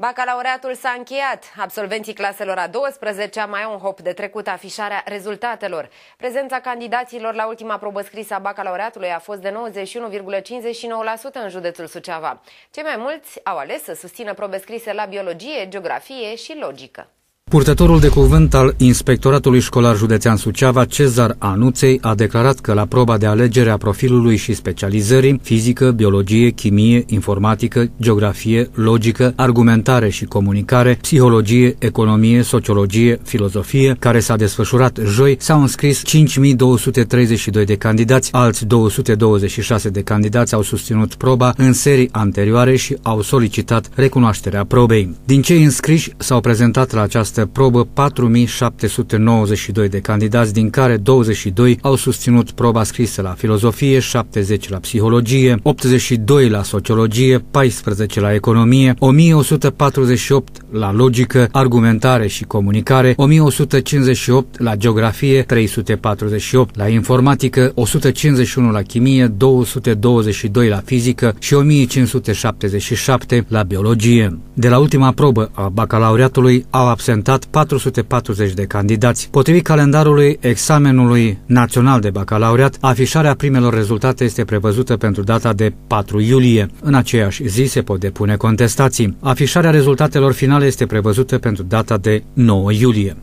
Bacalaureatul s-a încheiat. Absolvenții claselor a 12-a mai au un hop de trecut afișarea rezultatelor. Prezența candidaților la ultima probă scrisă a bacalaureatului a fost de 91,59% în județul Suceava. Cei mai mulți au ales să susțină probe scrise la biologie, geografie și logică. Purtătorul de cuvânt al Inspectoratului Școlar Județean Suceava, Cezar Anuței, a declarat că la proba de alegere a profilului și specializării, fizică, biologie, chimie, informatică, geografie, logică, argumentare și comunicare, psihologie, economie, sociologie, filozofie, care s-a desfășurat joi, s-au înscris 5232 de candidați, alți 226 de candidați au susținut proba în serii anterioare și au solicitat recunoașterea probei. Din cei înscriși s-au prezentat la această această probă 4792 de candidați, din care 22 au susținut proba scrisă la filozofie, 70 la psihologie, 82 la sociologie, 14 la economie, 1148 la logică, argumentare și comunicare, 1158 la geografie, 348 la informatică, 151 la chimie, 222 la fizică și 1577 la biologie. De la ultima probă a bacalaureatului au absentat 440 de candidați. Potrivit calendarului examenului național de bacalaureat, afișarea primelor rezultate este prevăzută pentru data de 4 iulie. În aceeași zi se pot depune contestații. Afișarea rezultatelor finale finală este prevăzută pentru data de 9 iulie.